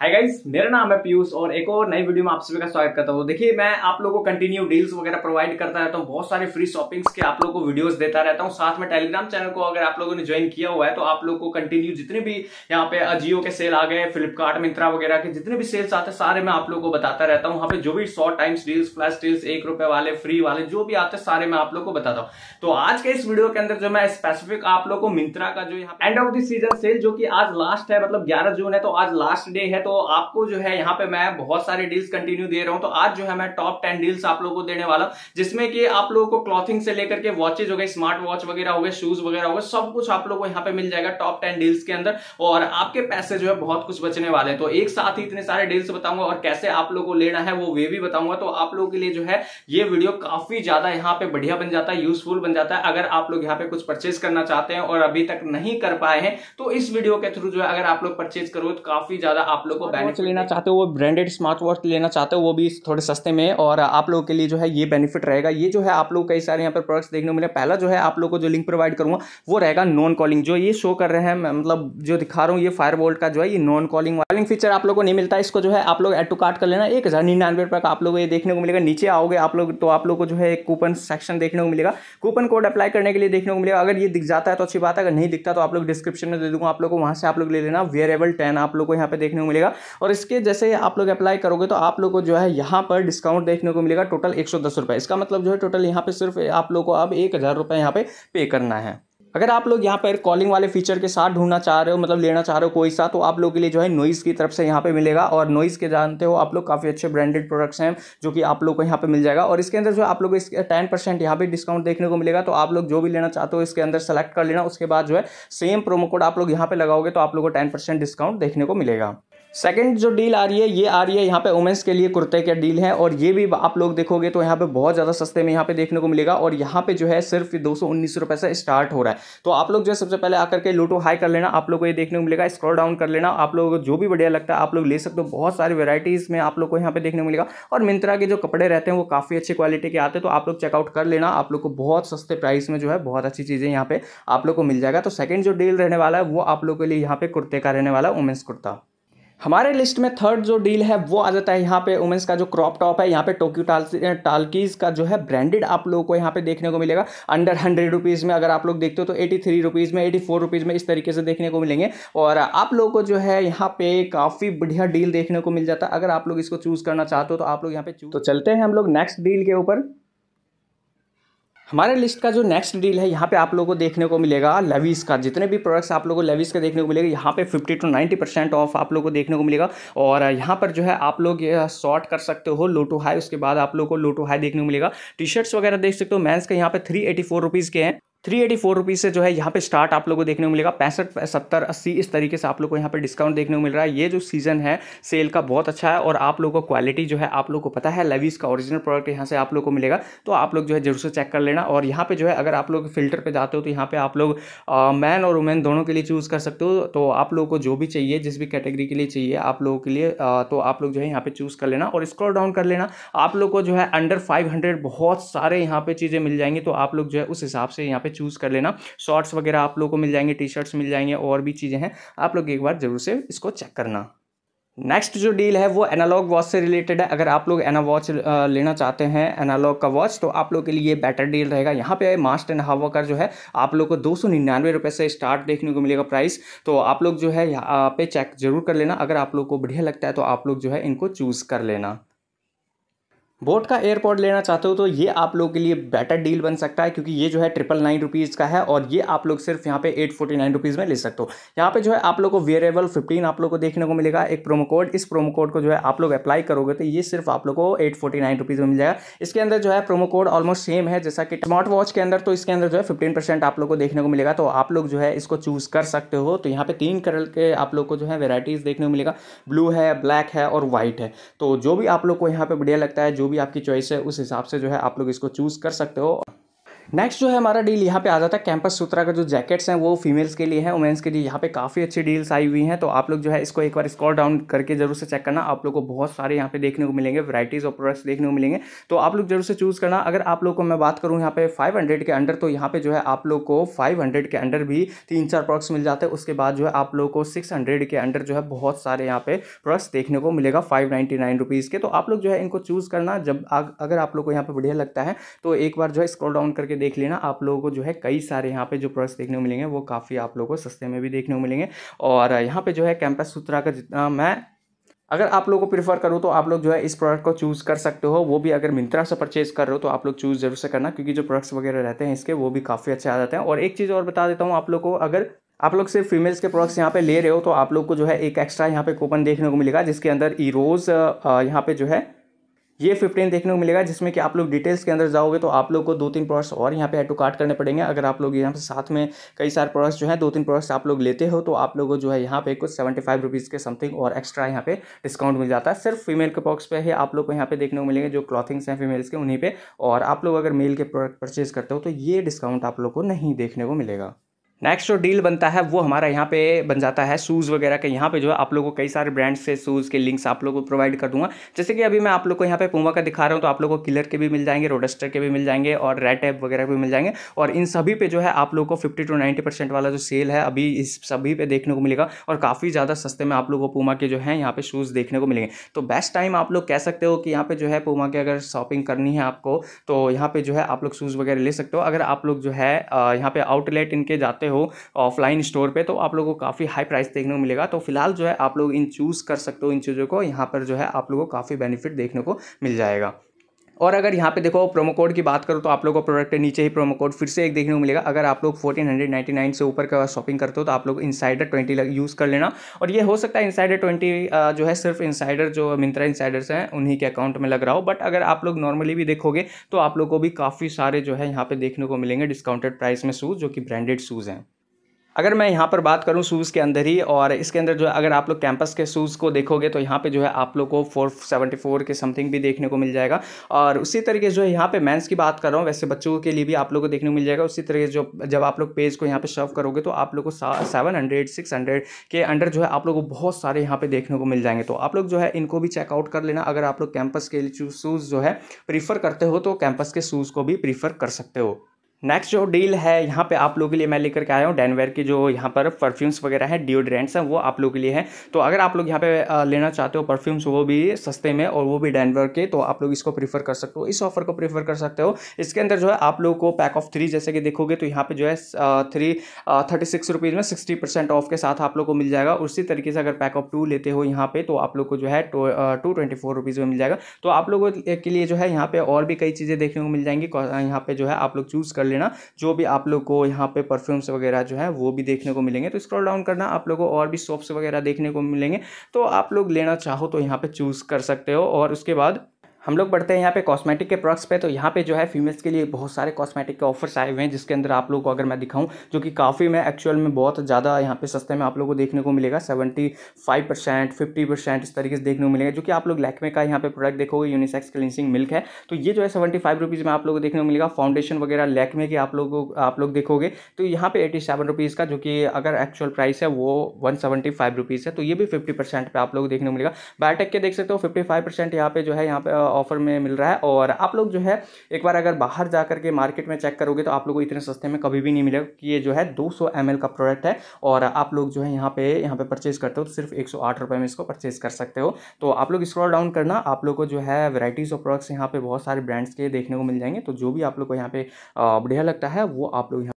hi guys मेरा नाम है पीयूष और एक और नई वीडियो में आप सभी का स्वागत करता हूँ तो देखिए मैं आप लोगों को कंटिन्यू डील्स वगैरह प्रोवाइड करता रहता हूँ बहुत सारे फ्री शॉपिंग्स के आप लोगों को वीडियोस देता रहता हूँ साथ में टेलीग्राम चैनल को अगर आप लोगों ने ज्वाइन किया हुआ है तो आप लोग को कंटिन्यू जितने भी यहाँ पे अजियो के सेल आ गए फ्लिपकार्ट मिंत्रा वगैरह के जितने भी सेल्स आते हैं सारे मैं आप लोग को बताता रहता हूँ वहाँ पे जो भी short times deals flash deals एक रुपए वाले फ्री वाले जो भी आते हैं सारे मैं आप लोग को बताता हूँ तो आज के इस वीडियो के अंदर जो मैं स्पेसिफिक आप लोग को मिंत्रा का जो यहाँ end of the season sale जो की आज लास्ट है मतलब ग्यारह जून है तो आज लास्ट डे है तो तो आपको जो है यहाँ पे मैं बहुत सारे डील्स कंटिन्यू दे रहा हूँ तो आज जो है मैं टॉप टेन डील्स आप लोगों को देने वाला जिसमें कि आप लोगों को क्लॉथिंग से लेकर के वॉचेज हो गए स्मार्ट वॉच वगैरह हो गए शूज वगैरह हो गए सब कुछ आप लोग को यहाँ पे मिल जाएगा टॉप टेन डील्स के अंदर और आपके पैसे जो है बहुत कुछ बचने वाले हैं तो एक साथ ही इतने सारे डील्स बताऊंगा और कैसे आप लोग को लेना है वो वे भी बताऊंगा तो आप लोगों के लिए जो है ये वीडियो काफी ज्यादा यहाँ पे बढ़िया बन जाता है यूजफुल बन जाता है अगर आप लोग यहाँ पे कुछ परचेज करना चाहते हैं और अभी तक नहीं कर पाए हैं तो इस वीडियो के थ्रू जो है अगर आप लोग परचेज करो तो काफी ज्यादा आप लोग लोग बेनिफिट लेना चाहते हो वो ब्रांडेड स्मार्ट वॉच लेना चाहते हो वो भी थोड़े सस्ते में और आप लोगों के लिए जो है ये बेनिफिट रहेगा ये जो है आप लोग कई सारे यहाँ पर प्रोडक्ट्स देखने को मिले पहला जो है आप लोग को जो लिंक प्रोवाइड करूँगा वो रहेगा नॉन कॉलिंग जो ये शो कर रहे हैं मतलब जो दिखा रहा हूँ ये फायर का जो है ये नॉन कॉलिंग कॉलिंग फीचर आप लोग को नहीं मिलता इसको जो है आप लोग एड टू कार्ड कर लेना एक हज़ार निन्यानवे रुपये का आप लोग ये देखने को मिलेगा नीचे आओगे आप लोग तो आप लोग को जो है एक कूपन सेक्शन देखने को मिलेगा कूपन कोड अप्लाई करने के लिए देखने को मिलेगा अगर ये दिख जाता है तो अच्छी बात है अगर नहीं दिखता तो आप लोग डिस्क्रिप्शन में दे दूंगा आप लोग को वहाँ से आप लोग ले लेना वेरेबल टेन आप लोग को यहाँ पे देखने को मिलेगा मिलेगा और इसके जैसे आप लोग अप्लाई करोगे तो आप लोग को जो है यहाँ पर डिस्काउंट देखने को मिलेगा टोटल एक इसका मतलब जो है टोटल यहाँ पर सिर्फ आप लोग को अब एक हज़ार यहाँ पे पे करना है अगर आप लोग यहाँ पर कॉलिंग वाले फीचर के साथ ढूंढना चाह रहे हो मतलब लेना चाह रहे हो कोई सा तो आप लोग के लिए जो है नॉइज़ की तरफ से यहाँ पे मिलेगा और नॉइज़ के जानते हो आप लोग काफ़ी अच्छे ब्रांडेड प्रोडक्ट्स हैं जो कि आप लोग को यहाँ पे मिल जाएगा और इसके अंदर जो आप लोग इस टेन परसेंट यहाँ पर डिस्काउंट देखने को मिलेगा तो आप लोग जो भी लेना चाहते हो इसके अंदर सेलेक्ट कर लेना उसके बाद जो है सेम प्रोमो कोड आप लोग यहाँ पर लगाओगे तो आप लोग को टेन डिस्काउंट देखने को मिलेगा सेकेंड जो डील आ रही है ये आ रही है यहाँ पे वुमेंस के लिए कुर्ते का डील है और ये भी आप लोग देखोगे तो यहाँ पे बहुत ज़्यादा सस्ते में यहाँ पे देखने को मिलेगा और यहाँ पे जो है सिर्फ दो सौ उन्नीस रुपये से स्टार्ट हो रहा है तो आप लोग जो है सबसे पहले आकर के लूटो हाई कर लेना आप लोग को ये देखने को मिलेगा स्क्रॉल डाउन कर लेना आप लोग को जो भी बढ़िया लगता है आप लोग ले सकते हो बहुत सारी वेराइटीज़ में आप लोग को यहाँ पे देखने को मिलेगा और मिंत्रा के जो कपड़े रहते हैं वो काफ़ी अच्छी क्वालिटी के आते हैं तो आप लोग चेकआउट कर लेना आप लोग को बहुत सस्ते प्राइस में जो है बहुत अच्छी चीज़ें यहाँ पर आप लोग को मिल जाएगा तो सेकेंड जो डील रहने वाला है वो आप लोग के लिए यहाँ पे कुर्ते का रहने वाला है वुमेंस कुर्ता हमारे लिस्ट में थर्ड जो डील है वो आ जाता है यहाँ पे वुमेंस का जो क्रॉप टॉप है यहाँ पे टोक्यो टाल टालकीज़ का जो है ब्रांडेड आप लोगों को यहाँ पे देखने को मिलेगा अंडर हंड्रेड रुपीज़ में अगर आप लोग देखते हो तो एटी थ्री रुपीज़ में एटी फोर रुपीज़ में इस तरीके से देखने को मिलेंगे और आप लोगों को जो है यहाँ पे काफ़ी बढ़िया डील देखने को मिल जाता है अगर आप लोग इसको चूज़ करना चाहते हो तो आप लोग यहाँ पे चूज तो चलते हैं हम लोग नेक्स्ट डील के ऊपर हमारे लिस्ट का जो नेक्स्ट डील है यहाँ पे आप लोगों को देखने को मिलेगा लेविस का जितने भी प्रोडक्ट्स आप लोगों को लेविस का देखने को मिलेगा यहाँ पे 50 टू 90 परसेंट ऑफ आप लोगों को देखने को मिलेगा और यहाँ पर जो है आप लोग शॉर्ट कर सकते हो लोटो हाई उसके बाद आप लोग को लोटो हाई देखने को मिलेगा टी शर्ट्स वगैरह देख सकते हो मैंस का यहाँ पर थ्री एटी के हैं थ्री एटी फोर रुपीज़ से जो है यहाँ पे स्टार्ट आप लोगों को देखने को मिलेगा पैंसठ सत्तर अस्सी इस तरीके से आप लोग को यहाँ पे डिस्काउंट देखने को मिल रहा है ये जो सीज़न है सेल का बहुत अच्छा है और आप लोगों को क्वालिटी जो है आप लोग को पता है लवीज़ का ओरिजिनल प्रोडक्ट यहाँ से आप लोग को मिलेगा तो आप लोग जो है जरूर से चेक कर लेना और यहाँ पर जो है अगर आप लोग फिल्टर पर जाते हो तो यहाँ पर आप लोग मैन और वुमेन दोनों के लिए चूज़ कर सकते हो तो आप लोग को जो भी चाहिए जिस भी कैटेगरी के लिए चाहिए आप लोगों के लिए तो आप लोग जो है यहाँ पर चूज़ कर लेना और स्क्रॉल डाउन कर लेना आप लोग को जो है अंडर फाइव बहुत सारे यहाँ पर चीज़ें मिल जाएंगी तो आप लोग जो है उस हिसाब से यहाँ पर पे चूज़ कर लेना शॉर्ट्स वगैरह आप लोग को मिल जाएंगे टी शर्ट्स मिल जाएंगे और भी चीज़ें हैं आप लोग एक बार ज़रूर से इसको चेक करना नेक्स्ट जो डील है वो एनालॉग वॉच से रिलेटेड है अगर आप लोग एना वॉच लेना चाहते हैं एनालॉग का वॉच तो आप लोग के लिए बेटर डील रहेगा यहाँ पे मास्ट एंड हावा का जो है आप लोग को दो सौ निन्यानवे रुपये से स्टार्ट देखने को मिलेगा प्राइस तो आप लोग जो है यहाँ पे चेक जरूर कर लेना अगर आप लोग को बढ़िया लगता है तो आप लोग जो है इनको चूज़ कर लेना बोट का एयरपॉड लेना चाहते हो तो ये आप लोग के लिए बेटर डील बन सकता है क्योंकि ये जो है ट्रिपल नाइन रुपीज़ का है और ये आप लोग सिर्फ यहाँ पे एट फोर्टी नाइन रुपीज़ में ले सकते हो यहाँ पे जो है आप लोग को वेरेबल फिफ्टीन आप लोग को देखने को मिलेगा एक प्रोमो कोड इस प्रोमो कोड को जो है आप लोग अप्लाई करोगे तो ये सिर्फ आप लोग को एट फोर्टी नाइन रुपीज़ में मिल जाएगा इसके अंदर जो है प्रोमो कोड ऑलमोस्ट सेम है जैसा कि स्मार्ट वॉच के अंदर तो इसके अंदर जो है फिफ्टीन परसेंट आप लोग को देखने को मिलेगा तो आप लोग जो है इसको चूज़ कर सकते हो तो यहाँ पर तीन कलर के आप लोग को जो है वेराइटीज़ देखने को मिलेगा ब्लू है ब्लैक है और वाइट है तो जो भी आप लोग को यहाँ पर बढ़िया लगता है जो भी आपकी चॉइस है उस हिसाब से जो है आप लोग इसको चूज़ कर सकते हो नेक्स्ट जो है हमारा डील यहाँ पे आ जाता है कैंपस सूत्रा का जो जैकेट्स हैं वो फीमेल्स के लिए हैं वुमेंस के लिए यहाँ पे काफ़ी अच्छी डील्स आई हुई हैं तो आप लोग जो है इसको एक बार स्कॉल डाउन करके जरूर से चेक करना आप लोग को बहुत सारे यहाँ पे देखने को मिलेंगे वैराइटीज़ ऑफ प्रोडक्ट्स देखने को मिलेंगे तो आप लोग जरूर से चूज़ करना अगर आप लोग को मैं बात करूँ यहाँ पे फाइव के अंडर तो यहाँ पे जो है आप लोग को फाइव के अंडर भी तीन चार प्रोडक्ट्स मिल जाते हैं उसके बाद जो है आप लोग को सिक्स के अंडर जो है बहुत सारे यहाँ पे प्रोडक्ट्स देखने को मिलेगा फाइव नाइन्टी के तो आप लोग जो है इनको चूज़ करना जब अगर आप लोग को यहाँ पर बढ़िया लगता है तो एक बार जो है स्क्रॉल डाउन करके देख लेना आप लोगों को जो है कई सारे यहाँ पे जो प्रोडक्ट्स देखने को मिलेंगे वो काफ़ी आप लोगों को सस्ते में भी देखने को मिलेंगे और यहाँ पे जो है कैंपस सूत्रा का जितना मैं अगर आप लोगों को प्रीफर करूँ तो आप लोग जो है इस प्रोडक्ट को चूज़ कर सकते हो वो भी अगर मिंत्रा से परचेज कर रहे हो तो आप लोग चूज़ जरूर से करना क्योंकि जो प्रोडक्ट्स वगैरह रहते हैं इसके वो भी काफ़ी अच्छे आ जाते हैं और एक चीज़ और बता देता हूँ आप लोग को अगर आप लोग सिर्फ फीमेल्स के प्रोडक्ट्स यहाँ पे ले रहे हो तो आप लोग को जो है एक एक्स्ट्रा यहाँ पे कूपन देखने को मिलेगा जिसके अंदर ईरोज़ यहाँ पे जो है ये फिफ्टीन देखने को मिलेगा जिसमें कि आप लोग डिटेल्स के अंदर जाओगे तो आप लोग को दो तीन प्रोडक्ट्स और यहाँ पे ऐड टू कार्ट करने पड़ेंगे अगर आप लोग यहाँ पे साथ में कई सारे प्रोडक्ट्स जो है दो तीन प्रोडक्ट्स आप लोग लेते हो तो आप लोग को जो है यहाँ पे कुछ सेवेंटी फाइव रुपीज़ के समथिंग और एक्स्ट्रा यहाँ पे डिस्काउंट मिल जाता है सिर्फ फीमेल के बॉक्स पे ही आप लोग को यहाँ पे देखने को मिलेंगे जो क्लॉथिंग्स हैं फीमेल्स के उन्हीं पर और आप लोग अगर मेल के प्रोडक्ट परचेज करते हो तो ये डिस्काउंट आप लोग को नहीं देखने को मिलेगा नेक्स्ट जो डील बनता है वो हमारा यहाँ पे बन जाता है शूज़ वगैरह के यहाँ पे जो है आप लोगों को कई सारे ब्रांड से शूज़ के लिंक्स आप लोगों को प्रोवाइड कर दूंगा जैसे कि अभी मैं आप लोग को यहाँ पे पुमा का दिखा रहा हूँ तो आप लोगों को किलर के भी मिल जाएंगे रोडस्टर के भी मिल जाएंगे और रेड टैप वगैरह भी मिल जाएंगे और इन सभी पे जो है आप लोग को फिफ्टी टू नाइन्टी वाला जो सेल है अभी इस सभी पे देखने को मिलेगा और काफ़ी ज़्यादा सस्ते में आप लोग को पुमा के जो है यहाँ पे शूज़ देखने को मिलेंगे तो बेस्ट टाइम आप लोग कह सकते हो कि यहाँ पे जो है पुमा के अगर शॉपिंग करनी है आपको तो यहाँ पे जो है आप लोग शूज़ वगैरह ले सकते हो अगर आप लोग जो है यहाँ पे आउटलेट इनके जाते सकते हो ऑफलाइन स्टोर पे तो आप लोगों को काफ़ी हाई प्राइस देखने को मिलेगा तो फिलहाल जो है आप लोग इन चूज़ कर सकते हो इन चीज़ों को यहाँ पर जो है आप लोगों को काफ़ी बेनिफिट देखने को मिल जाएगा और अगर यहाँ पे देखो प्रोमो कोड की बात करो तो आप लोगों को प्रोडक्ट के नीचे ही प्रोमो कोड फिर से एक देखने को मिलेगा अगर आप लोग 1499 हंड्रेड नाइन से ऊपर का शॉपिंग करते हो तो आप लोग इनसाइडर ट्वेंटी यूज़ कर लेना और ये हो सकता है इनसाइडर ट्वेंटी जो है सिर्फ इनसाइडर जो मिंत्रा इनसाइडर्स हैं उन्हीं के अकाउंट में लग रहा हो बट अगर आप लोग नॉर्मली भी देखोगे तो आप लोग को भी काफ़ी सारे जो है यहाँ पर देखने को मिलेंगे डिस्काउंटेड प्राइस में शूज़ जो कि ब्रांडेड शूज़ हैं अगर मैं यहाँ पर बात करूँ शूज़ के अंदर ही और इसके अंदर जो है अगर आप लोग कैंपस के शूज़ को देखोगे तो यहाँ पे जो है आप लोग को फोर सेवेंटी फोर के समथिंग भी देखने को मिल जाएगा और उसी तरीके जो है यहाँ पे मेंस की बात कर रहा हूँ वैसे बच्चों के लिए भी आप लोग को देखने को मिल जाएगा उसी तरीके जो जब आप लोग पेज को यहाँ पर शर्व करोगे तो आप लोग को सेवन हंड्रेड सिक्स हंड्रेड के अंडर जो है आप लोग को बहुत सारे यहाँ पर देखने को मिल जाएंगे तो आप लोग जो है इनको भी चेकआउट कर लेना अगर आप लोग कैंपस के शूज़ जो है प्रीफर करते हो तो कैंपस के शूज़ को भी प्रीफर कर सकते हो नेक्स्ट जो डील है यहाँ पे आप लोगों के लिए मैं लेकर के आया हूँ डेनवेयर के जो यहाँ पर परफ्यूम्स वगैरह हैं डिओड्रेंट्स हैं वो आप लोगों के लिए हैं तो अगर आप लोग यहाँ पे लेना चाहते हो परफ्यूम्स वो भी सस्ते में और वो भी डेनवेयर के तो आप लोग इसको प्रीफर कर सकते हो इस ऑफर को प्रीफर कर सकते हो इसके अंदर जो है आप लोग को पैक ऑफ थ्री जैसे कि देखोगे तो यहाँ पर जो है थ्री थर्टी सिक्स रुपीज़ में सिक्सटी परसेंट ऑफ के साथ आप लोग को मिल जाएगा उसी तरीके से अगर पैक ऑफ टू लेते हो यहाँ पर तो आप लोग को जो है टू ट्वेंटी फोर रुपीज़ में मिल जाएगा तो आप लोगों के लिए जो है यहाँ पर और भी कई चीज़ें देखने को मिल जाएंगी यहाँ पर जो है आप लोग चूज़ कर लेना जो भी आप लोग को यहाँ पे परफ्यूम्स वगैरह जो है वो भी देखने को मिलेंगे तो स्क्रॉल डाउन करना आप लोगों को और भी सॉप्स वगैरह देखने को मिलेंगे तो आप लोग लेना चाहो तो यहाँ पर चूज़ कर सकते हो और उसके बाद हम लोग बढ़ते हैं यहाँ पे कॉस्मेटिक के प्रोडक्ट्स पे तो यहाँ पे जो है फीमेल्स के लिए बहुत सारे कॉस्मेटिक के ऑफर्स आए हुए हैं जिसके अंदर आप लोग को अगर मैं दिखाऊँ जो कि काफ़ी में एक्चुअल में बहुत ज़्यादा यहाँ पे सस्ते में आप लोगों को देखने को मिलेगा seventy five percent fifty percent इस तरीके से देखने को मिलेगा जो कि आप लोग लैकमे का यहाँ पे प्रोडक्ट देखोगे यूनिसेक्स क्लिनसिंग मिल्क है तो ये जो है सेवेंटी फाइव रुपीज़ में आप लोग को देखने को मिलेगा फाउंडेशन वगैरह लैकमे के आप लोग आप लोग देखोगे तो यहाँ पे एटी सेवन रुपीज़ का जो कि अगर एक्चुअल प्राइस है वो वन सेवेंटी फाइव रुपीज़ है तो ये भी फिफ्टी परसेंट पर आप लोग देखने को मिलेगा बायोटेक के देख सकते हो फिफ्टी फाइव परसेंट यहाँ पे जो है यहाँ पे ऑफर में मिल रहा है और आप लोग जो है एक बार अगर बाहर जा करके मार्केट में चेक करोगे तो आप लोग को इतने सस्ते में कभी भी नहीं मिलेगा कि ये जो है दो सौ का प्रोडक्ट है और आप लोग जो है यहाँ पे यहाँ पे परचेज़ करते हो तो सिर्फ एक सौ में इसको परचेज़ कर सकते हो तो आप लोग स्क्रॉल डाउन करना आप लोग को जो है वेराइटीज़ ऑफ प्रोडक्ट्स यहाँ पे बहुत सारे ब्रांड्स के देखने को मिल जाएंगे तो जो भी आप लोग को यहाँ पे बढ़िया लगता है वो आप लोग यहाँ